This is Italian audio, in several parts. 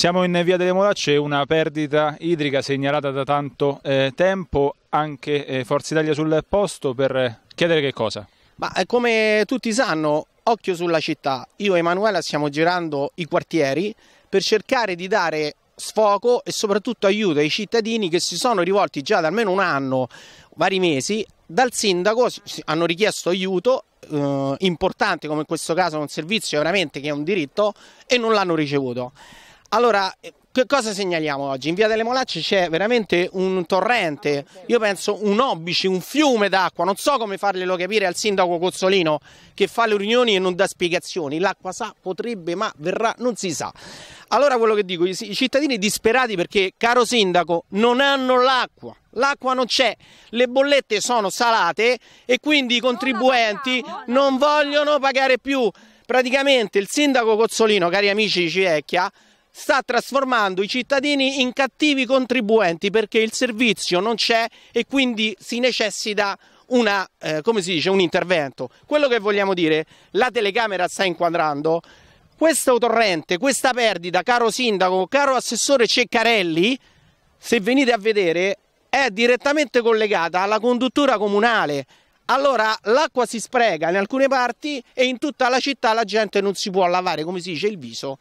Siamo in via delle Molacce, una perdita idrica segnalata da tanto eh, tempo, anche eh, Forza Italia sul posto per chiedere che cosa? Ma eh, come tutti sanno, occhio sulla città, io e Emanuela stiamo girando i quartieri per cercare di dare sfoco e soprattutto aiuto ai cittadini che si sono rivolti già da almeno un anno, vari mesi, dal sindaco hanno richiesto aiuto eh, importante come in questo caso un servizio veramente che è un diritto e non l'hanno ricevuto. Allora, eh, che cosa segnaliamo oggi? In via delle Molacce c'è veramente un torrente, io penso un obice, un fiume d'acqua, non so come farglielo capire al sindaco Cozzolino che fa le riunioni e non dà spiegazioni, l'acqua sa, potrebbe, ma verrà, non si sa. Allora quello che dico, i cittadini disperati perché, caro sindaco, non hanno l'acqua, l'acqua non c'è, le bollette sono salate e quindi i contribuenti non vogliono pagare più. Praticamente il sindaco Cozzolino, cari amici di Civecchia, sta trasformando i cittadini in cattivi contribuenti perché il servizio non c'è e quindi si necessita una, eh, dice, un intervento. Quello che vogliamo dire, la telecamera sta inquadrando, questo torrente, questa perdita, caro sindaco, caro assessore Ceccarelli, se venite a vedere, è direttamente collegata alla conduttura comunale. Allora l'acqua si spreca in alcune parti e in tutta la città la gente non si può lavare, come si dice, il viso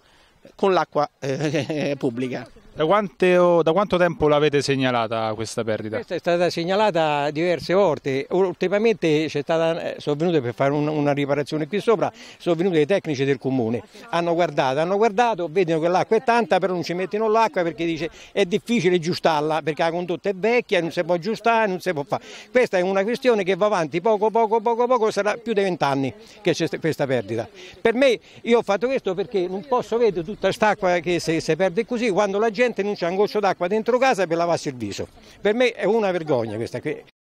con l'acqua eh, pubblica. Da, quante, da quanto tempo l'avete segnalata questa perdita? Questa è stata segnalata diverse volte, ultimamente stata, eh, sono venute per fare una, una riparazione qui sopra, sono venuti i tecnici del comune, hanno guardato, hanno guardato, vedono che l'acqua è tanta però non ci mettono l'acqua perché dice è difficile aggiustarla, perché la condotta è vecchia, non si può aggiustare, non si può fare. Questa è una questione che va avanti poco poco poco poco, sarà più di vent'anni che c'è questa perdita. Per me io ho fatto questo perché non posso vedere tutta quest'acqua che si perde così quando la gente gente non c'è un goccio d'acqua dentro casa per lavarsi il viso. Per me è una vergogna questa qui.